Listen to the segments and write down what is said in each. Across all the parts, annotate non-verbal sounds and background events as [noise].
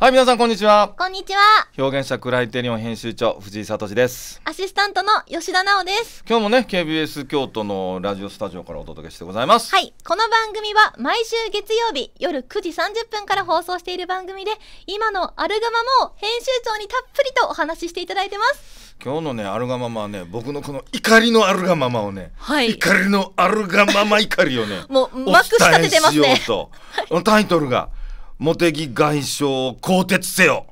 はい、皆さんこんにちは。こんにちは。表現者クライテリオン編集長藤井聡です。アシスタントの吉田直です。今日もね、KBS 京都のラジオスタジオからお届けしてございます。はい、この番組は毎週月曜日夜9時30分から放送している番組で、今のアルガマも編集長にたっぷりとお話ししていただいてます。今日のね、アルガママはね、僕のこの怒りのアルガママをね、はい、怒りのアルガママ怒りをね、もう、幕下出ててますね。タイトルが。茂木外相を更迭せよ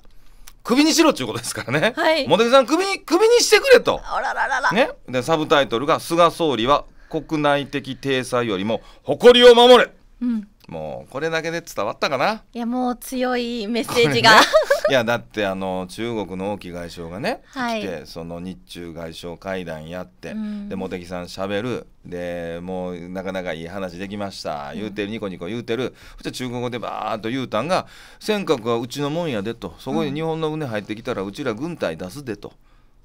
首にしろっちゅうことですからね、はい、茂木さん首に首にしてくれとあらららら、ね、でサブタイトルが「菅総理は国内的体裁よりも誇りを守れ」うんもうこれだけで伝わったかないやもう強いメッセージが、ね、いやだってあの中国の王毅外相がね、はい、来てその日中外相会談やって、うん、で茂木さんしゃべるでもうなかなかいい話できました言うてる、うん、ニコニコ言うてるそしたら中国語でバーッと言うたんが尖閣はうちのもんやでとそこに日本の船入ってきたらうちら軍隊出すでと。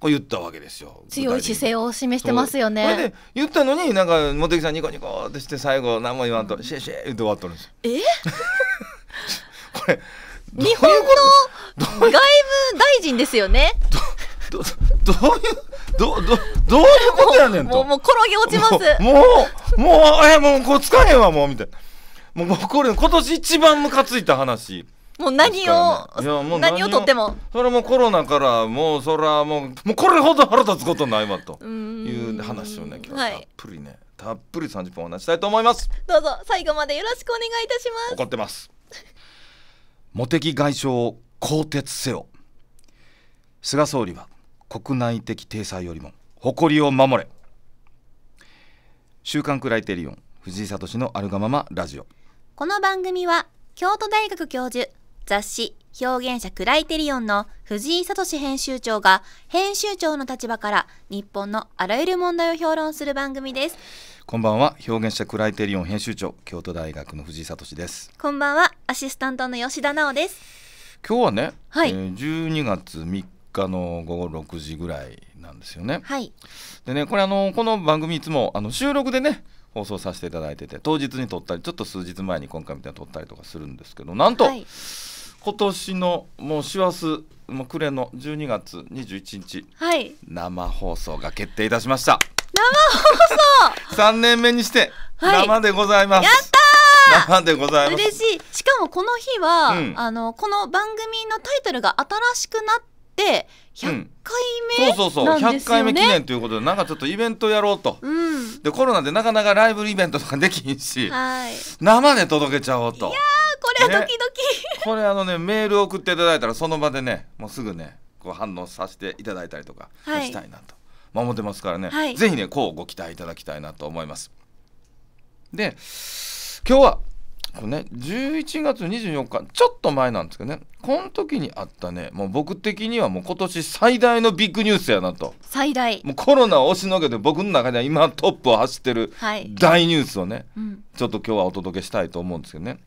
こう言ったわけですよ強い姿勢を示してますよねで言ったのになんか茂木さんニコニコってして最後何も言わんと、うん、シェシェって終わっとるんですえ [laughs] これ日本の外部大臣ですよねどどどういうどどどういうことやねんともう転げ落ちますもうもうえもうこう使えへんわもうみたいなもう僕これ今年一番ムカついた話もう何を、ね、いやもう何をとってもそれもコロナからもうそれはもうもうこれほど腹立つことないわという話をね今日はたっぷりね、はい、たっぷり30分お話したいと思いますどうぞ最後までよろしくお願いいたします怒ってます茂木外相を更迭せよ菅総理は国内的体裁よりも誇りを守れ週刊クライテリオン藤井聡のあるがままラジオこの番組は京都大学教授雑誌表現者クライテリオンの藤井聡編集長が編集長の立場から日本のあらゆる問題を評論する番組ですこんばんは表現者クライテリオン編集長京都大学の藤井聡ですこんばんはアシスタントの吉田直です今日はね、はい、えー、12月3日の午後6時ぐらいなんですよねはいでねこれあのこの番組いつもあの収録でね放送させていただいてて当日に撮ったりちょっと数日前に今回みたいに撮ったりとかするんですけどなんと、はい今年のもう師走もう暮れの12月21日、はい、生放送が決定いたしました生放送3年目にして生でございます、はい、やった生でございます嬉しいしかもこの日は、うん、あのこの番組のタイトルが新しくなって100回目、うん、そうそうそう100回目記念ということでなんかちょっとイベントやろうと、うん、でコロナでなかなかライブイベントとかできんし生で届けちゃおうと。いやーこれはドキドキ、ね、これあのねメール送っていただいたらその場でねもうすぐねこう反応させていただいたりとかしたいなと、はい、守ってますからね、はい、ぜひねこうご期待いただきたいなと思いますで今日はこれね11月24日ちょっと前なんですけどねこの時にあったねもう僕的にはもう今年最大のビッグニュースやなと最大もうコロナを押しのけて僕の中では今トップを走ってる大ニュースをね、はいうん、ちょっと今日はお届けしたいと思うんですけどね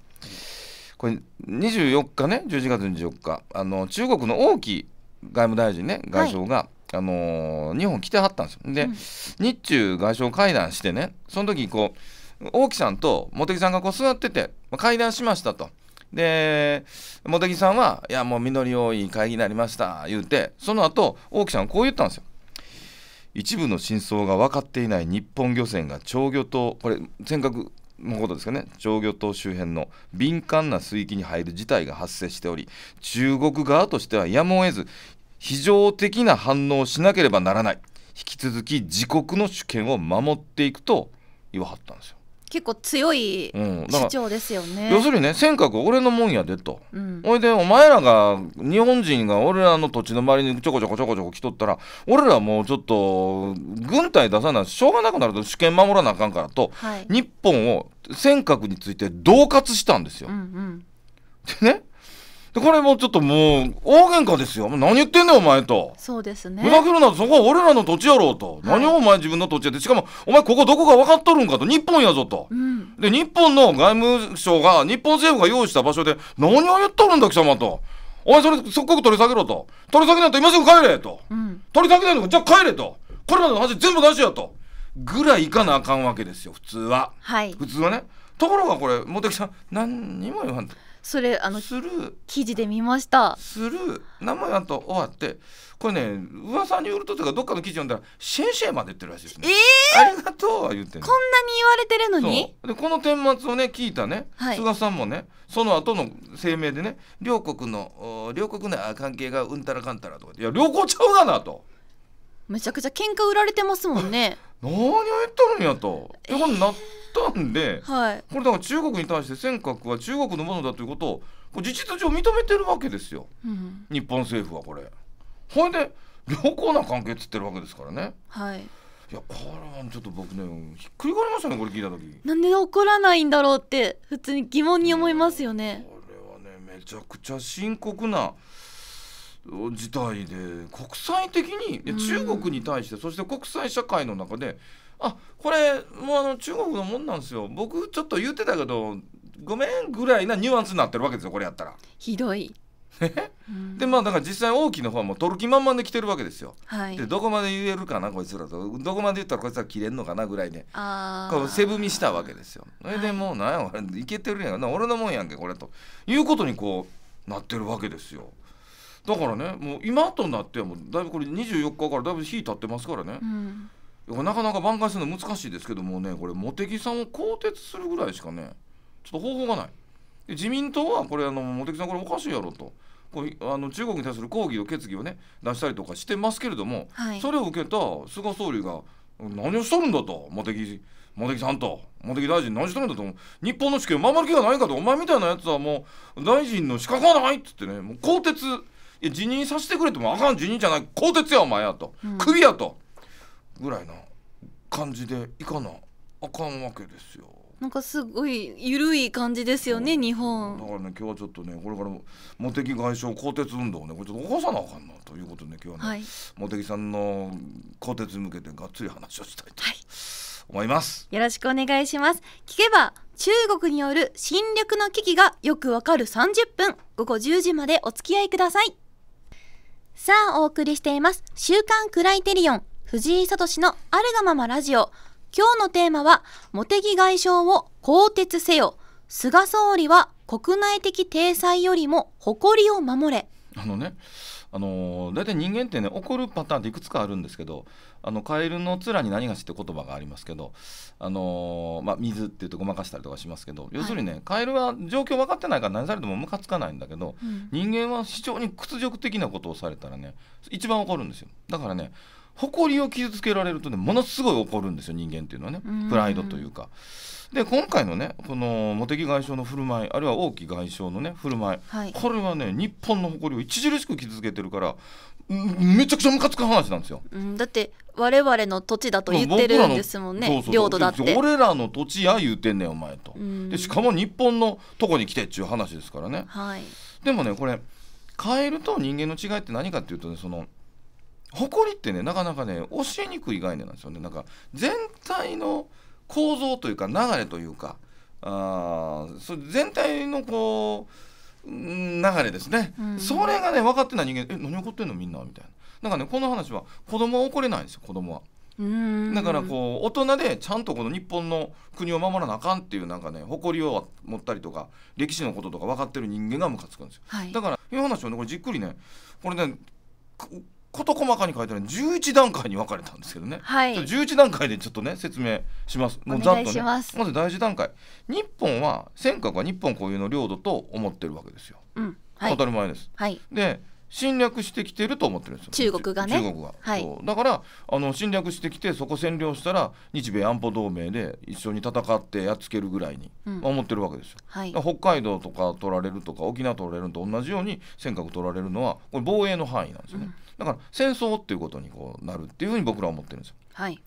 これ24日ね11月24日あの中国の王毅外務大臣ね外相が、はい、あの日本来てはったんですよで、うん、日中外相会談してねその時こう王毅さんと茂木さんがこう座ってて会談しましたと。で茂木さんは「いやもう実り多い会議になりました」言うてその後王毅さんこう言ったんですよ。一部の真相が分かっていない日本漁船が釣魚島これ尖閣のことですかね釣魚島周辺の敏感な水域に入る事態が発生しており中国側としてはやむを得ず非常的な反応をしなければならない引き続き自国の主権を守っていくと言わはったんですよ。結構強い主張ですよね、うん、要するにね尖閣俺のもんやでと、うん、おいでお前らが日本人が俺らの土地の周りにちょこちょこちょこちょこ来とったら俺らもうちょっと軍隊出さないしょうがなくなると主権守らなあかんからと、はい、日本を尖閣について恫喝したんですよ。うんうん、でねでこれもちょっともう大喧嘩ですよ何言ってんねんお前とそうですねふざけるなそこは俺らの土地やろうと、はい、何をお前自分の土地やってしかもお前ここどこか分かっとるんかと日本やぞと、うん、で日本の外務省が日本政府が用意した場所で何を言っとるんだ貴様と。お前それ即刻取り下げろと取り下げないと今すぐ帰れと、うん、取り下げないのかじゃあ帰れとこれまでの話全部出しやとぐらいいかなあかんわけですよ普通は、はい、普通はねところがこれ茂木さん何にも言わんとそれあのする記事で見ましたする名前やんと終わってこれね噂によるととかどっかの記事読んだらシェンシェンまで言ってるらしいですね、えー、ありがとうは言って、こんなに言われてるのにでこの顛末をね聞いたね、菅さんもねその後の声明でね両国の両国内関係がうんたらかんたらとかいや両国ちゃうがなとめちゃくちゃ喧嘩売られてますもんね [laughs] 何を言っとるんやとってことになったんで、はい、これだから中国に対して尖閣は中国のものだということをこれ事実上認めてるわけですよ、うん、日本政府はこれ。ほいで良好な関係っつってるわけですからね。はいいやこれはちょっと僕ねひっくり返りましたねこれ聞いた時なんで怒らないんだろうって普通に疑問に思いますよね、これはねめちゃくちゃ深刻な事態で国際的に中国に対して、そして国際社会の中であこれもうあの中国のもんなんですよ僕ちょっと言ってたけどごめんぐらいなニュアンスになってるわけですよこれやったら。ひどいでまあだから実際大きな方はもう取る気満々で来てるわけですよ。はい、でどこまで言えるかなこいつらとどこまで言ったらこいつら切れんのかなぐらいでこ背踏みしたわけですよ。それでもう何や俺いけてるやん俺のもんやんけこれということにこうなってるわけですよ。だからねもう今となってはもうだいぶこれ24日からだいぶ日経ってますからね、うん、なかなか挽回するの難しいですけどもねこれ茂木さんを更迭するぐらいしかねちょっと方法がない自民党はこれあの茂木さんこれおかしいやろと。こあの中国に対する抗議の決議をね出したりとかしてますけれども、はい、それを受けた菅総理が何をしとるんだと茂木茂木さんと茂木大臣何しとるんだと日本の主権を守る気がないかとお前みたいなやつはもう大臣の資格がないっつってねもう更迭や辞任させてくれてもあかん辞任じゃない更迭やお前やと、うん、クビやとぐらいな感じでいかなあかんわけですよ。なんかすごい緩い感じですよね、日本。だからね、今日はちょっとね、これから茂木外相更迭運動をね、これちょっと起こさなあかんなということで、ね、今日はね、はい、茂木さんの更迭に向けてがっつり話をしたいと思います、はい、よろしくお願いします。聞けば中国による侵略の危機がよくわかる30分、午後10時までお付き合いください。さあお送りしています週刊クライテリオン藤井聡のあるがままラジオ今日のテーマは茂木外相を更迭せよ菅総理は国内的体裁よりも誇りを守れあのねあのー、大体人間ってね怒るパターンっていくつかあるんですけどあのカエルの面に何がしって言葉がありますけど、あのー、まあ、水って言ってごまかしたりとかしますけど、要するにねカエルは状況分かってないから何されてもムカつかないんだけど、うん、人間は非常に屈辱的なことをされたらね一番怒るんですよだからね誇りを傷つけられるとねものすごい怒るんですよ人間っていうのはねプライドというか。で今回のねこの茂木外相の振る舞いあるいは王毅外相のね振る舞い、はい、これはね日本の誇りを著しく傷つけてるからめちゃくちゃムカつく話なんですよ、うん、だって我々の土地だと言ってるんですもんね領土だって俺らの土地や言うてんねんお前と、うん、でしかも日本のとこに来てっちゅう話ですからね、はい、でもねこれカエルと人間の違いって何かっていうとねその誇りってねなかなかね教えにくい概念なんですよねなんか全体の構造というか流れというかあそれ全体のこう流れですね、うん、それがね分かってない人間え何怒ってんのみんなみたいななんかねこの話は子供は怒れないんですよ子供は。だからこう大人でちゃんとこの日本の国を守らなあかんっていうなんかね誇りを持ったりとか歴史のこととか分かってる人間がムカつくんですよ、はい、だからいう話をねこれじっくりねこれね事細かに書いてある11段階に分かれたんですけどね、はい、11段階でちょっとね説明しますもうざっとねまず第一段階日本は尖閣は日本固有の領土と思ってるわけですよ、うんはい、当たり前です、はい、で侵略してきてると思ってるんですよ中国がね中国が、はい、だからあの侵略してきてそこ占領したら日米安保同盟で一緒に戦ってやっつけるぐらいに、思ってるわけですよ、はい、北海道とか取られるとか沖縄取られると同じように尖閣取られるのはこれ防衛の範囲なんですよね、うん、だから戦争っていうことにこうなるっていうふうに僕らは思ってるんですよ、はい、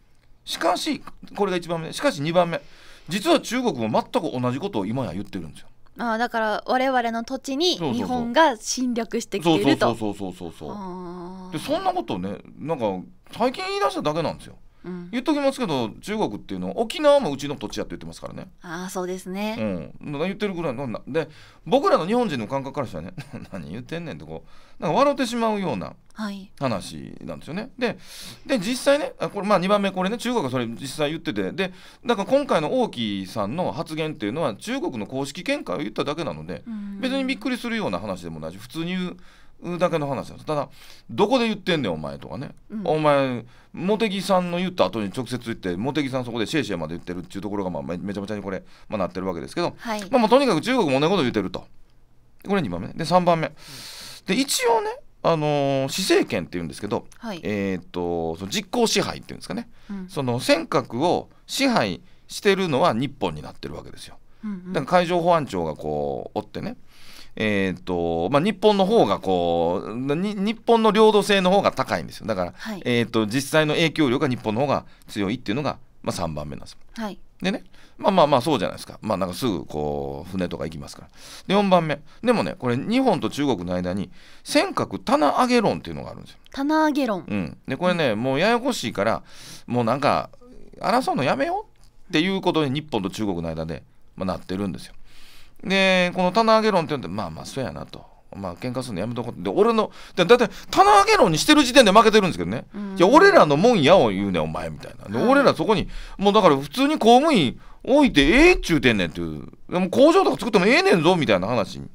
しかしこれが1番目しかし2番目実は中国も全く同じことを今や言ってるんですよああだから我々の土地に日本が侵略してきているとそうそうそうそうそうそうでそんなことねなんか最近言い出しただけなんですようん、言っときますけど中国っていうのは沖縄もうちの土地やって言ってますからねああそうですね、うん、言ってるぐらいので僕らの日本人の感覚からしたらね [laughs] 何言ってんねんってこうなんか笑ってしまうような話なんですよね、はい、でで実際ねこれまあ2番目これね中国がそれ実際言っててでだから今回の王毅さんの発言っていうのは中国の公式見解を言っただけなので別にびっくりするような話でもないし普通に言うだけの話ですただどこで言ってんねんお前とかね、うん、お前茂木さんの言った後に直接言って茂木さんそこでシェイシェイまで言ってるっていうところが、まあ、めちゃめちゃにこれ、まあ、なってるわけですけど、はい、まあ、まあとにかく中国も同じこと言ってるとこれ2番目で3番目、うん、で一応ねあのー、市政権っていうんですけど、はい、えーと、その実効支配っていうんですかね、うん、その尖閣を支配してるのは日本になってるわけですよ。うんうん、だから海上保安庁がこう追ってねえーとまあ、日本の方がこう日本の領土性の方が高いんですよだから、はい、えーと、実際の影響力が日本の方が強いっていうのが、まあ、3番目なんです。はい、でねまあまあまあそうじゃないですか,、まあ、なんかすぐこう船とか行きますからで4番目でもねこれ日本と中国の間に尖閣棚上げ論っていうのがあるんですよ。棚上げ論、うん、でこれね、うん、もうややこしいからもうなんか争うのやめようっていうことに日本と中国の間で、まあ、なってるんですよ。で、この棚上げ論って言うんで、まあまあ、そうやなと。まあ喧嘩するのやめとこうって俺のだだって棚上げ論にしてる時点で負けてるんですけどね、じゃ俺らのもんやを言うねお前みたいなで、俺らそこにもうだから普通に公務員置いてええっちゅうてんねんっていうでも工場とか作ってもええねんぞみたいな話に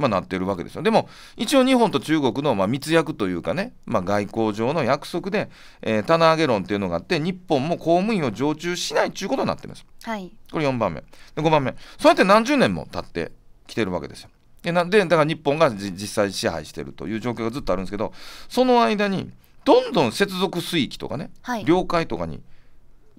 まあ、なってるわけですよ。でも一応日本と中国のま密約というかね、まあ、外交上の約束で、えー、棚上げ論っていうのがあって日本も公務員を常駐しないっていうことになってるんです。はい、これ4番目で5番目そうやって何十年も経ってきてるわけですよ。でなんでだから日本が実際支配してるという状況がずっとあるんですけどその間にどんどん接続水域とかね、はい、領海とかに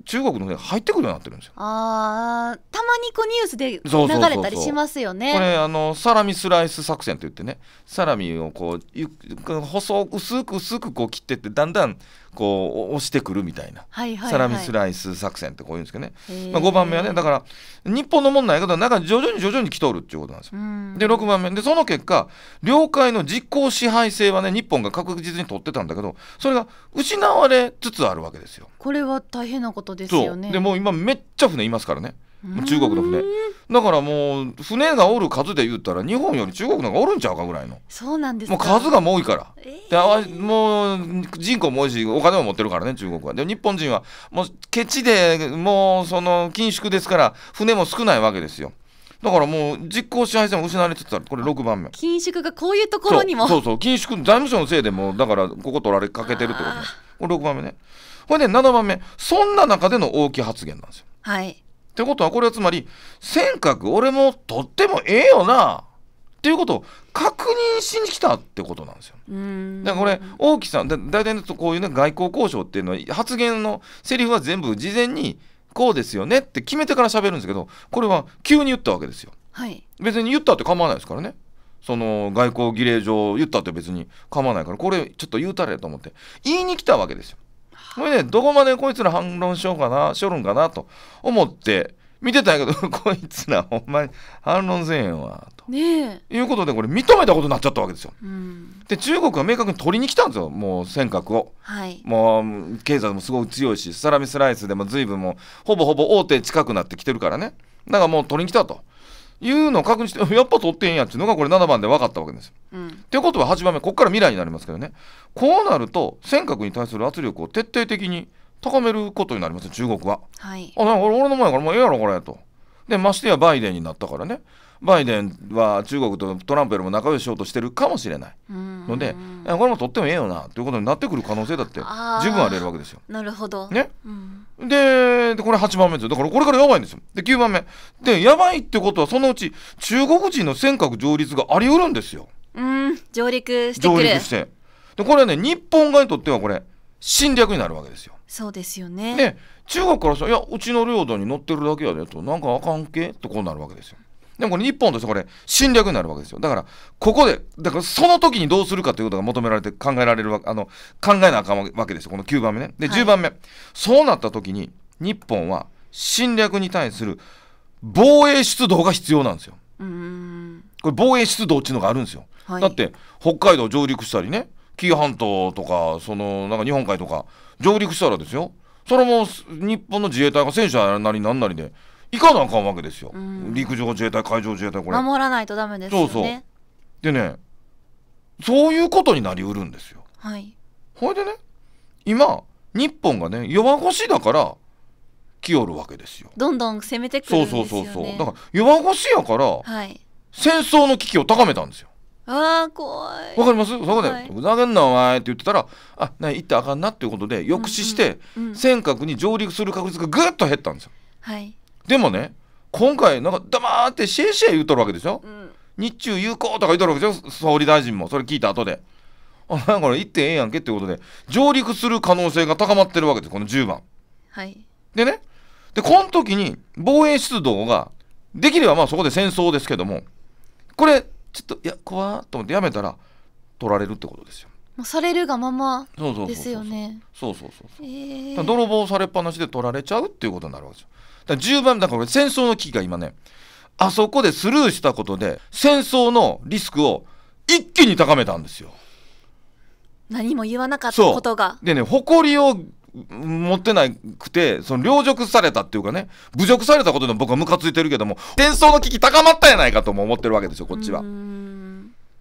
中国の船入ってくるようになってるんですよ。あたまにこうニュースで流れたりしますよね。これあのサラミスライス作戦と言ってねサラミをこうゆ細薄く薄くこう切ってってだんだんこう押してくるみたいな、はいはいはい、サラミスライス作戦ってこういうんですけどね、まあ、5番目はねだから日本のもんないけどなんか徐々に徐々に来とるっていうことなんですよ。で6番目でその結果領海の実効支配性はね日本が確実に取ってたんだけどそれが失われつつあるわけですよ。これは大変なことですよね。でも今めっちゃ船いますからね。中国の船だからもう船がおる数で言ったら日本より中国の方がおるんちゃうかぐらいのそうなんですもう数がもう多いから、えー、でもう人口も多いしお金も持ってるからね中国はで日本人はもうケチでもうその緊縮ですから船も少ないわけですよだからもう実効支配性も失われてたこれ6番目緊縮がこういうところにもそうそう緊縮財務省のせいでもだからここ取られかけてるってことですこれ6番目ねこれで7番目そんな中での大きい発言なんですよはいってことはこれはつまり尖閣俺も取ってもええよなっていうことを確認しに来たってことなんですよ。だからこれ大木さんだ大体こういうね外交交渉っていうのは発言のセリフは全部事前にこうですよねって決めてから喋るんですけどこれは急に言ったわけですよ。はい、別に言ったって構わないですからね。その外交儀礼上言ったって別に構わないからこれちょっと言うたれと思って言いに来たわけですよ。これねどこまでこいつら反論しようかなしょるんかなと思って見てたんやけど [laughs] こいつらほんまに反論せえへんわと、ね、いうことでこれ認めたことになっちゃったわけですよ。うん、で中国は明確に取りに来たんですよもう尖閣を、はい、もう経済もすごく強いしサラミスライスでも随分もうほぼほぼ大手近くなってきてるからねだからもう取りに来たと。いうのを確認してやっぱ取ってんやっていうのがこれ7番で分かったわけです。と、うん、いうことは8番目ここから未来になりますけどねこうなると尖閣に対する圧力を徹底的に高めることになります中国は。はい、あ俺の前からもうええやろこれと。でましてやバイデンになったからねバイデンは中国とトランプよりも仲良ししようとしてるかもしれないのでこれも取ってもええよなということになってくる可能性だって十分ありえるわけですよ。なるほど、ね、うん、でこれ8番目ですよだからこれからやばいんですよ。で9番目でやばいってことはそのうち中国人の尖閣上陸がありうるんですよ。うん上陸して上陸してでこれはね日本側にとってはこれ侵略になるわけですよ。そうですよね。ね中国からさ「いやうちの領土に乗ってるだけやで」と「なんかあかんけ?」ってこうなるわけですよ。でもこれ日本としてこれ侵略になるわけですよだからここでだからその時にどうするかということが求められて考えられるわあの考えなあかんわけですよこの9番目ねで、10番目そうなった時に日本は侵略に対する防衛出動が必要なんですよこれ防衛出動っていうのがあるんですよ、はい、だって北海道上陸したりね紀伊半島とかそのなんか日本海とか上陸したらですよそれも日本の自衛隊が戦車なりなんなりで行かなあかんわけですよ、うん、陸上自衛隊海上自衛隊これ守らないとダメです、ね、そうそうでねそういうことになりうるんですよはいほいでね今日本がね弱腰だから来よるわけですよどんどん攻めてくるんですよ、ね、そうそうそうそうだから弱腰やから、はい、戦争の危機を高めたんですよあー怖いわかりますそこで「ふざけんなお前」って言ってたら「あな行ったあかんな」っていうことで抑止して、うんうんうん、尖閣に上陸する確率がぐっと減ったんですよ。はいでもね今回なんか黙ってシェイシェイ言うとるわけでしょ、うん、日中友好とか言うとるわけでしょ総理大臣もそれ聞いた後であなんかこれ行ってええやんけってことで上陸する可能性が高まってるわけですこの10番はいでねでこの時に防衛出動ができればまあそこで戦争ですけどもこれちょっといや怖っと思ってやめたら取られるってことですよもうされるがままですよねそうそうそうそう、えー、泥棒されっぱなしで取られちゃうっていうことになるわけですよだ10番だから戦争の危機が今ねあそこでスルーしたことで戦争のリスクを一気に高めたんですよ。何も言わなかったことが。でね誇りを持ってなくてその凌辱されたっていうかね侮辱されたことでも僕はムカついてるけども戦争の危機高まったやないかとも思ってるわけですよこっちは。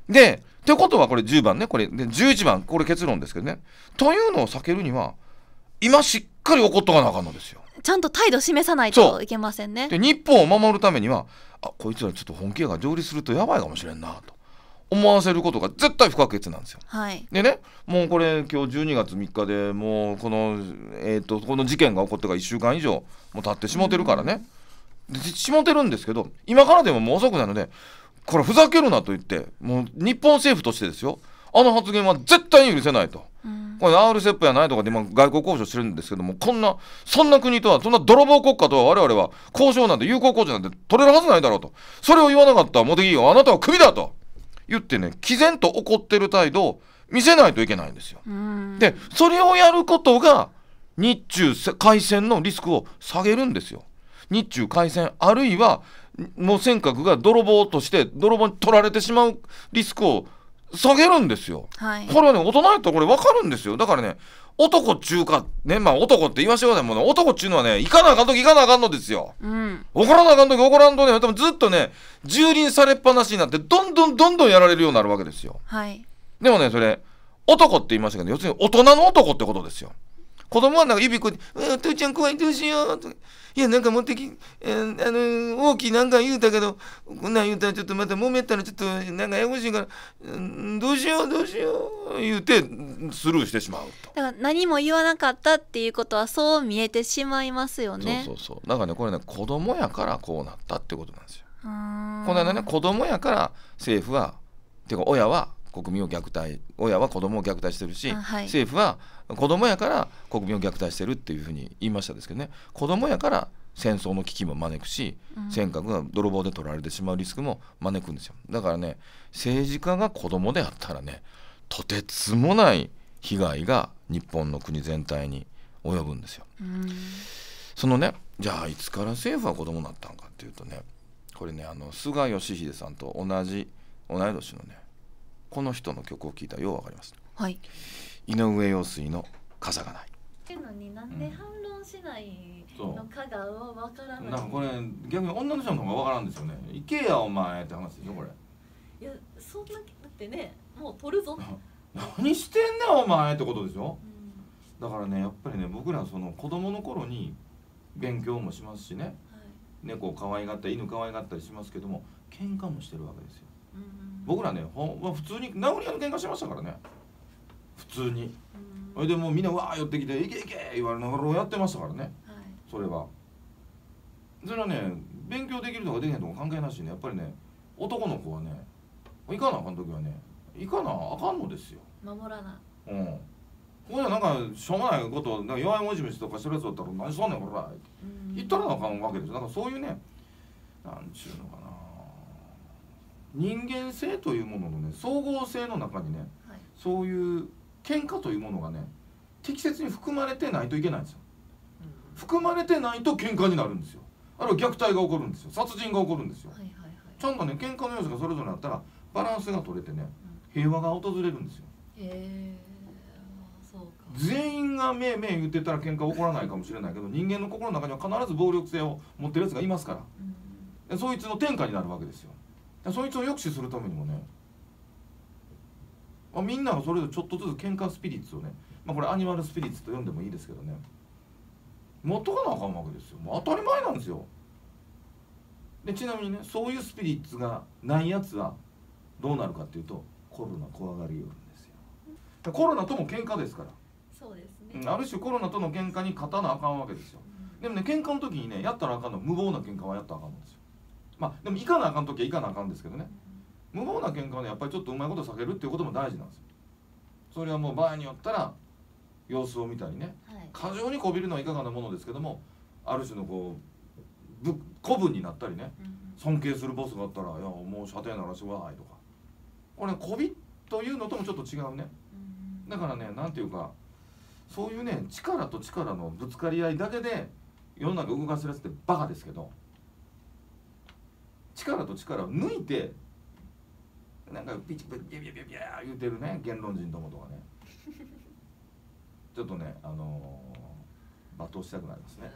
でってことはこれ10番ねこれで11番これ結論ですけどね。というのを避けるには今しっかり怒っとかなあかんのですよちゃんと態度示さないといけませんねで日本を守るためにはあこいつらちょっと本気が上陸するとやばいかもしれんなと思わせることが絶対不可欠なんですよ。はい、でねもうこれ今日12月3日でもうこの,、えーと、この事件が起こってから1週間以上も経ってしもてるからね、うん、でしもてるんですけど今からでももう遅くなるのでこれふざけるなと言ってもう日本政府としてですよあの発言は絶対に許せないと。これ RCEP やないとかで今外交交渉してるんですけどもこんなそんな国とはそんな泥棒国家とは我々は交渉なんて友好交渉なんて取れるはずないだろうとそれを言わなかった茂木議員はあなたはクビだと言ってね毅然と怒ってる態度を見せないといけないんですよ。でそれをやることが日中開戦のリスクを下げるんですよ。日中開戦あるいはもう尖閣が泥棒として泥棒に取られてしまうリスクを下げるんですよ、はい、これはね大人やったらこれ分かるんですよだからね男っちゅうかねまあ男って言わしてくださいもう、ね、男っちゅうのはね行かなあかん時行かなあかんのですよ、うん、怒らなあかん時怒らんとねずっとね蹂躙されっぱなしになってどんどんどんどんやられるようになるわけですよ、はい、でもねそれ男って言いましたけど要するに大人の男ってことですよ子供はなんか指こうやって、父ちゃん怖い、どうしようとか、いや、なんか持ってき、えー、あのー、大きいなんか言うたけど、こんなん言うたらちょっとまた揉めたらちょっとなんかややこしいから、うん、どうしよう、どうしよう、言うて、スルーしてしまうと。だから何も言わなかったっていうことはそう見えてしまいますよね。そうそうそう。だからね、これね、子供やからこうなったってことなんですよ。この間ね、子供やから政府は、ていうか親は国民を虐待親は子供を虐待してるし、はい、政府は子供やから国民を虐待してるっていうふうに言いましたですけどね子供やから戦争の危機も招くし、うん、尖閣が泥棒で取られてしまうリスクも招くんですよだからね政治家が子供であったらねとてつもない被害が日本の国全体に及ぶんですよ。うん、そのねじゃあいつから政府は子供になったのかっていうとねこれねあの菅義偉さんと同じ同い年のねこの人の曲を聞いたらようわかります、はい、井上陽水の「傘がない」ていうのになんで反論しないのかがわからない、うん、なんかこれ逆に女の人の方がわからんですよね「行けやお前」って話ですよこれいやそんなだってねもう取るぞ [laughs] 何してんだんお前ってことでしょ、うん、だからねやっぱりね僕らその子供の頃に勉強もしますしね、はい、猫を可愛がった犬可愛がったりしますけども喧嘩もしてるわけですよ僕らねほ、まあ、普通に名り屋の喧嘩しましたからね普通にそれでもうみんなわあ寄ってきて「いけいけ!」言われながらやってましたからね、はい、それはそれはね勉強できるとかできないとか関係ないしねやっぱりね男の子はね行かなあかん時はね行かなあかんのですよ守らなうんここでなんかしょうもないことなんか弱い文字虫とかしてるやつだったら「何しとんねんほら」言ったらなあかんわけですよなんかそういうねなんちゅうのかな人間性というもののね総合性の中にね、はい、そういう喧嘩というものがね適切に含まれてないといけないんですよ、うん、含まれてないと喧嘩になるんですよあるいは虐待が起こるんですよ殺人が起こるんですよ、はいはいはい、ちゃんとね喧嘩の要素がそれぞれあったらバランスが取れてね、うん、平和が訪れるんですよ、えそうか全員がめいめい言ってたら喧嘩起こらないかもしれないけど人間の心の中には必ず暴力性を持ってるやつがいますから、うん、そいつの天下になるわけですよそいつを抑止するためにもね、まあ、みんながそれぞれちょっとずつ喧嘩スピリッツをね、まあ、これアニマルスピリッツと呼んでもいいですけどね持っとかなあかんわけですよもう当たり前なんですよでちなみにねそういうスピリッツがないやつはどうなるかっていうとコロナ怖がりよるんですよコロナとも喧嘩ですからそうですねある種コロナとの喧嘩に勝たなあかんわけですよ、うん、でもね喧嘩の時にねやったらあかんの無謀な喧嘩はやったらあかんのですよまあでも行かなあかん時は行かなあかんですけどね無謀な喧嘩はねやっぱりちょっとうまいこと避けるっていうことも大事なんですよそれはもう場合によったら様子を見たりね、はい、過剰にこびるのはいかがなものですけどもある種のこうぶ古文になったりね、尊敬するボスがあったら「いやもう射程ならしてください」とかこれねこびというのともちょっと違うね、だからね何ていうかそういうね力と力のぶつかり合いだけで世の中動かせるやつってバカですけど力と力を抜いてなんかピチピチビャビャビャビャ言うてるね言論人どもとかねちょっとねあのー、罵倒したくなりますね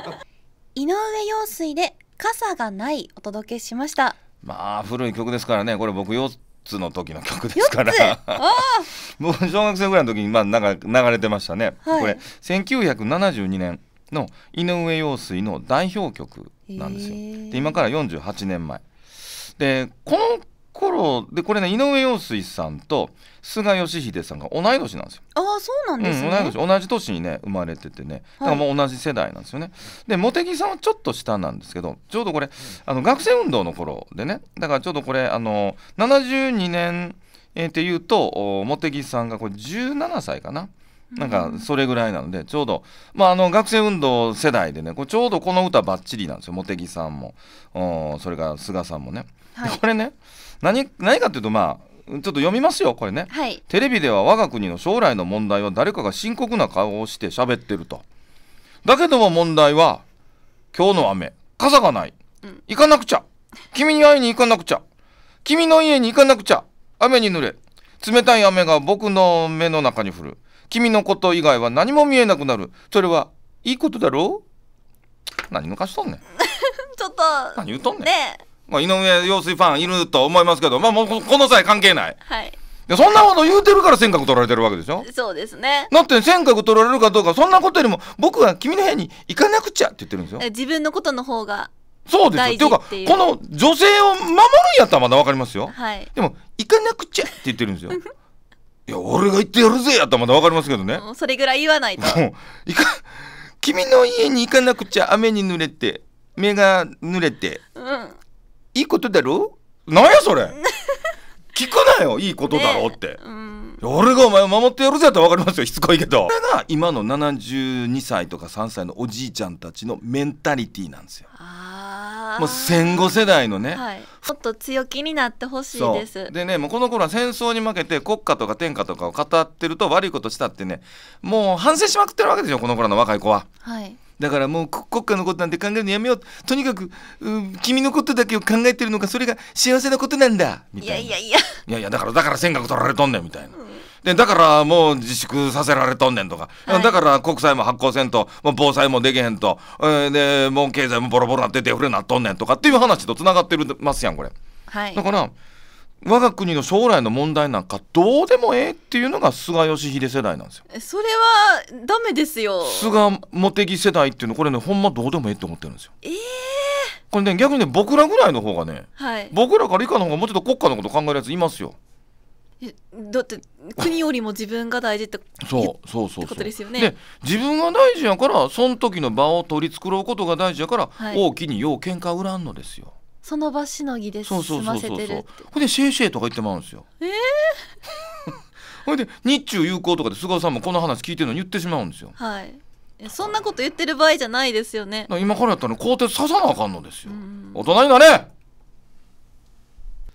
[laughs] 井上陽水で傘がないお届けしましたまあ古い曲ですからねこれ僕4つの時の曲ですからもう [laughs] 小学生ぐらいの時にまあなんか流れてましたね、はい、これ1972年の井上陽水の代表曲なんですよ。で今から48年前でこの頃でこれね井上陽水さんと菅義偉さんが同い年なんですよ。ああそうなんですね、うん、同い年同じ年にね生まれててねだからもう同じ世代なんですよね。はい、で茂木さんはちょっと下なんですけどちょうどこれあの学生運動の頃でねだからちょうどこれあの72年えっていうと茂木さんがこれ17歳かななんかそれぐらいなのでちょうど、まあ、あの学生運動世代でねこれちょうどこの歌ばっちりなんですよ茂木さんもそれから菅さんもね。はい、これね何何かっていうとまあちょっと読みますよこれね、はい、テレビでは我が国の将来の問題は誰かが深刻な顔をして喋ってるとだけども問題は今日の雨傘がない、行かなくちゃ君に会いに行かなくちゃ君の家に行かなくちゃ雨に濡れ冷たい雨が僕の目の中に降る君のこと以外は何も見えなくなるそれはいいことだろう何抜かしとんねん [laughs] ちょっと何言うとんねんねまあ、井上陽水ファンいると思いますけど、まあ、もうこの際関係ない、はい、でそんなこと言うてるから尖閣取られてるわけでしょそうですねだって尖閣取られるかどうかそんなことよりも僕は君の部屋に行かなくちゃって言ってるんですよ自分のことの方がそうですよっていうかこの女性を守るんやったらまだ分かりますよ、はい、でも行かなくちゃって言ってるんですよ [laughs] いや俺が言ってやるぜやったらまだ分かりますけどねそれぐらい言わないといか君の家に行かなくちゃ雨に濡れて目が濡れて、うん、いいことだろなんやそれ [laughs] 聞くなよいいことだろって、ねうん、俺がお前を守ってやるぜやったら分かりますよしつこいけどこれが今の72歳とか3歳のおじいちゃんたちのメンタリティーなんですよ。あもう戦後世代のね、はい、もっと強気になってほしいですでねもうこの頃は戦争に負けて国家とか天下とかを語ってると悪いことしたってねもう反省しまくってるわけですよこの頃の若い子は。はいだからもう国家のことなんて考えるのやめようとにかく君のことだけを考えてるのかそれが幸せなことなんだみたいないやいやいやいやいやだからだから尖閣取られとんねんみたいな。うんでだからもう自粛させられとんねんとか、はい、だから国債も発行せんともう防災もできへんと、えー、でもう経済もボロボロなってデフレなっとんねんとかっていう話とつながってるますやんこれ、はい、だから我が国の将来の問題なんかどうでもええっていうのが菅義偉世代なんですよそれはダメですよ菅茂木世代っていうのこれねほんまどうでもええって思ってるんですよええー、これね逆にね僕らぐらいの方がね、はい、僕らから以下の方がもうちょっと国家のこと考えるやついますよだって国よりも自分が大事ってそうそうそうことですよねで自分が大事やからその時の場を取り繕うことが大事やから、はい、大きによう喧嘩売らんのですよその場しのぎで済ませてるそうそうほんでシェイシェイとか言ってまうんですよええー、[laughs] ほいで日中友好とかで菅さんもこの話聞いてるのに言ってしまうんですよはいそんなこと言ってる場合じゃないですよね今からやったら皇帝刺さなあかんのですよ大人になれ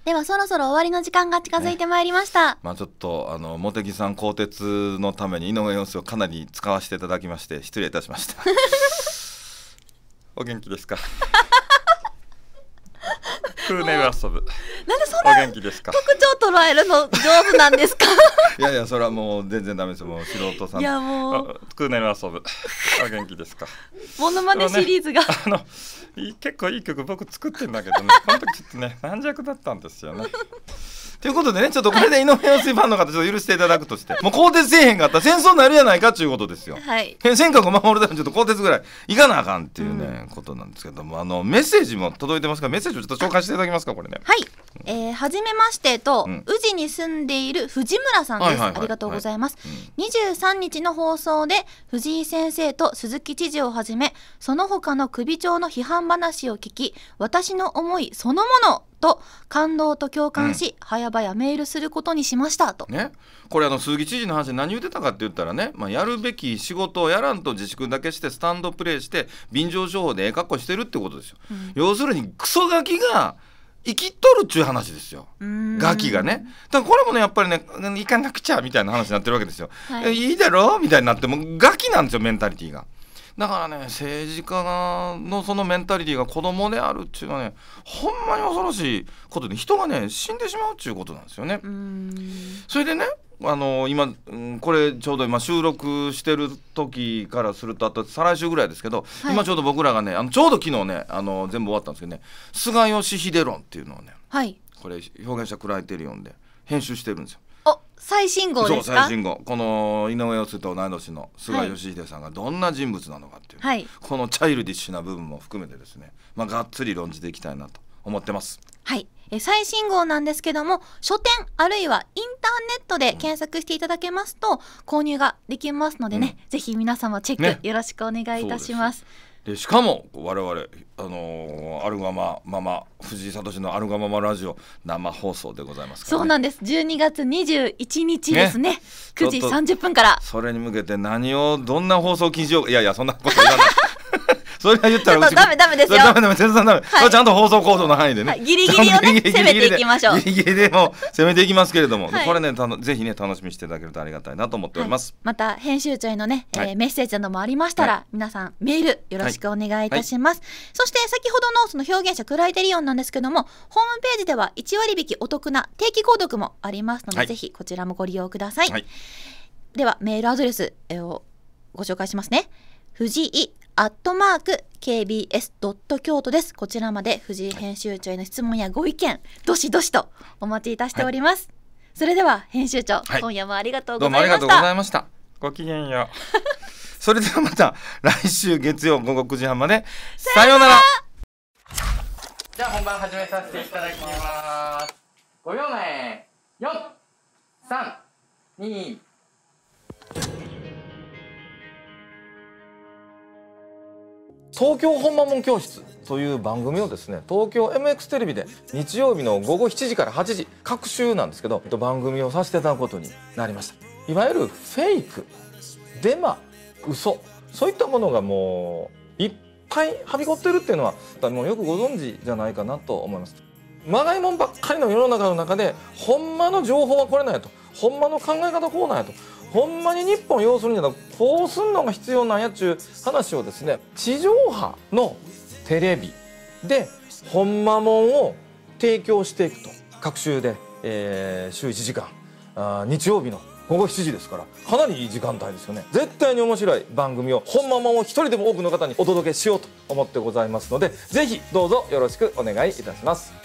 ではそろそろ終わりの時間が近づいてまいりました、ね、まあちょっとあの茂木さん鋼鉄のために井上陽水をかなり使わせていただきまして失礼いたしました [laughs] お元気ですか風船 [laughs] 遊ぶなんでそんな特徴捉えるの上手なんですか [laughs] いやいやそれはもう全然ダメですもう素人さんいやもうクーネル遊ぶあ元気ですかモノマネシリーズが、ね、あの結構いい曲僕作ってんだけどねこの時ちょっとね [laughs] 軟弱だったんですよねということでねちょっとこれで井上陽水ファンの方ちょっと許していただくとしてもう更迭せえへんかった戦争になるやないかっいうことですよ。はい、尖閣を守るためにちょっと更迭ぐらいいかなあかんっていうね、うん、ことなんですけどもあのメッセージも届いてますからメッセージをちょっと紹介していただけますかこれね。はい、えー、初めましてと、うん、宇治に住んでいる藤村さんさんです、ありがとうございます、はい、23日の放送で藤井先生と鈴木知事をはじめその他の首長の批判話を聞き私の思いそのものと感動と共感し、うん、早々メールすることにしましたと、ね、これあの鈴木知事の話何言ってたかって言ったらね、まあ、やるべき仕事をやらんと自粛だけしてスタンドプレーして便乗情報でええ格好してるってことですよ、うん、要するにクソガキが生きとるっちゅう話ですよガキがねだからこれもねやっぱりね行かなくちゃみたいな話になってるわけですよ、はい、いいだろみたいになってもガキなんですよメンタリティーがだからね政治家のそのメンタリティーが子供であるっていうのはねほんまに恐ろしいことで人がね死んでしまうっていうことなんですよねそれでねあの今、うん、これちょうど今収録してる時からするとあと再来週ぐらいですけど、はい、今ちょうど僕らがねあのちょうど昨日ねあの全部終わったんですけどね「菅義偉論」っていうのをね、はい、これ表現者クライテリオンで編集してるんですよ。お最新号ですか最新号この井上陽水と同い年の菅義偉さんがどんな人物なのかっていう、はい、このチャイルディッシュな部分も含めてですね、まあ、がっつり論じていきたいなと思ってます。はいえ最新号なんですけども、書店あるいはインターネットで検索していただけますと、購入ができますのでね、うん、ぜひ皆様チェックよろしくお願いいたします。ねでしかも我々あのー、アルガマママ藤井聡のアルガママラジオ生放送でございます、ね、そうなんです12月21日ですねね9時30分からそれに向けて何をどんな放送禁止をいやいやそんなこと言わない [laughs] [laughs] それは言ったらダメダメですよダメダメダメ、はい、ちゃんと放送構ーの範囲でね、はい、ギリギリをね [laughs] 攻めていきましょうギリギリでも [laughs] 攻めていきますけれども、はい、これねたのぜひね楽しみしていただけるとありがたいなと思っております、はい、また編集長へのね、えー、メッセージなどもありましたら、皆さんメールよろしくお願いいたします、そして先ほどのその表現者クライテリオンなんですけどもホームページでは1割引きお得な定期購読もありますので、ぜひこちらもご利用ください、ではメールアドレスをご紹介しますね藤井アットマーク KBS ドット京都です。こちらまで藤井編集長への質問やご意見、どしどしとお待ちいたしております。はい、それでは編集長、はい、今夜もありがとうございました。どうもありがとうございました。ごきげんよう。[laughs] それではまた来週月曜午後9時半まで。さようなら。じゃあ本番始めさせていただきます。5秒前、四、三、二。東京本間門教室という番組をですね東京 MX テレビで日曜日の午後7時から8時各週なんですけど番組をさせていただくことになりましたいわゆるフェイクデマ嘘そういったものがもういっぱいはびこってるっていうのはもうよくご存知じゃないかなと思いますまがいもんばっかりの世の中の中でほんまの情報はこれないとほんまの考え方こうなんやとほんまに日本要するにこうすんのが必要なんやっちゅう話をですね地上波のテレビでほんまもんを提供していくと各週で、えー、週1時間あ日曜日の午後7時ですからかなりいい時間帯ですよね絶対に面白い番組を本まんを一人でも多くの方にお届けしようと思ってございますのでぜひどうぞよろしくお願いいたします